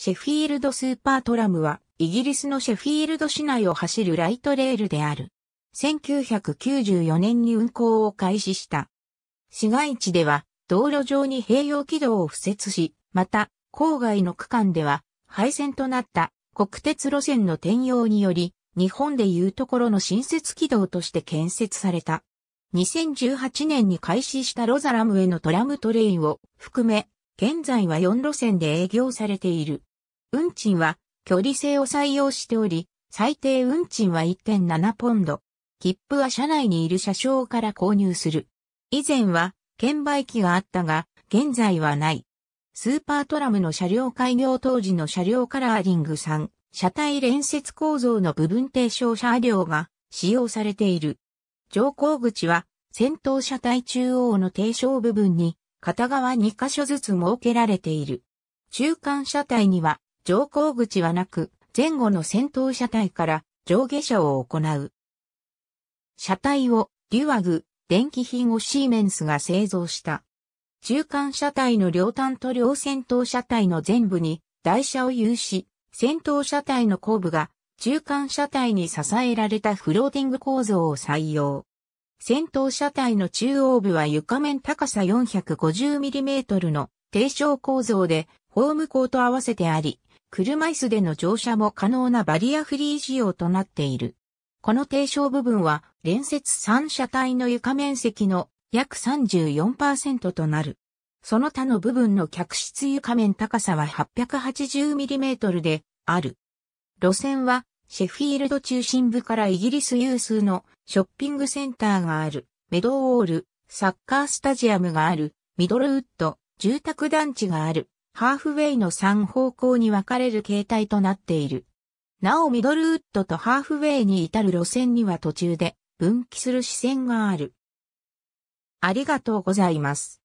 シェフィールドスーパートラムは、イギリスのシェフィールド市内を走るライトレールである。1994年に運行を開始した。市街地では、道路上に併用軌道を敷設し、また、郊外の区間では、廃線となった国鉄路線の転用により、日本でいうところの新設軌道として建設された。2018年に開始したロザラムへのトラムトレインを含め、現在は4路線で営業されている。運賃は距離制を採用しており、最低運賃は1.7ポンド。切符は車内にいる車掌から購入する。以前は券売機があったが、現在はない。スーパートラムの車両開業当時の車両カラーリング3、車体連接構造の部分低床車両が使用されている。乗降口は先頭車体中央の低床部分に片側2箇所ずつ設けられている。中間車体には乗降口はなく、前後の先頭車体から上下車を行う。車体をデュアグ、電気品をシーメンスが製造した。中間車体の両端と両先頭車体の全部に台車を有し、先頭車体の後部が中間車体に支えられたフローティング構造を採用。先頭車体の中央部は床面高さ 450mm の低床構造で、ホームコーと合わせてあり、車椅子での乗車も可能なバリアフリー仕様となっている。この低床部分は、連接3車体の床面積の約34%となる。その他の部分の客室床面高さは 880mm である。路線は、シェフィールド中心部からイギリス有数のショッピングセンターがある、メドウォール、サッカースタジアムがある、ミドルウッド、住宅団地がある、ハーフウェイの3方向に分かれる形態となっている。なおミドルウッドとハーフウェイに至る路線には途中で分岐する視線がある。ありがとうございます。